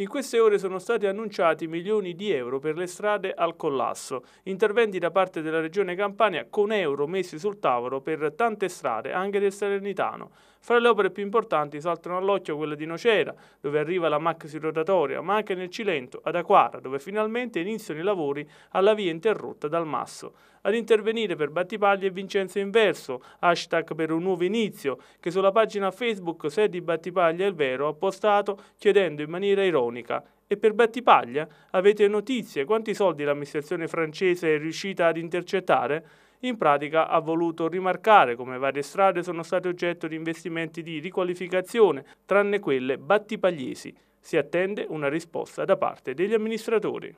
In queste ore sono stati annunciati milioni di euro per le strade al collasso, interventi da parte della regione Campania con euro messi sul tavolo per tante strade, anche del Salernitano. Fra le opere più importanti saltano all'occhio quelle di Nocera, dove arriva la maxi rotatoria, ma anche nel Cilento, ad Aquara, dove finalmente iniziano i lavori alla via interrotta dal Masso. Ad intervenire per Battipaglia è Vincenzo Inverso, hashtag per un nuovo inizio, che sulla pagina Facebook Sedi Battipaglia il Vero ha postato chiedendo in maniera ironica elettronica. E per Battipaglia avete notizie quanti soldi l'amministrazione francese è riuscita ad intercettare? In pratica ha voluto rimarcare come varie strade sono state oggetto di investimenti di riqualificazione, tranne quelle battipagliesi. Si attende una risposta da parte degli amministratori.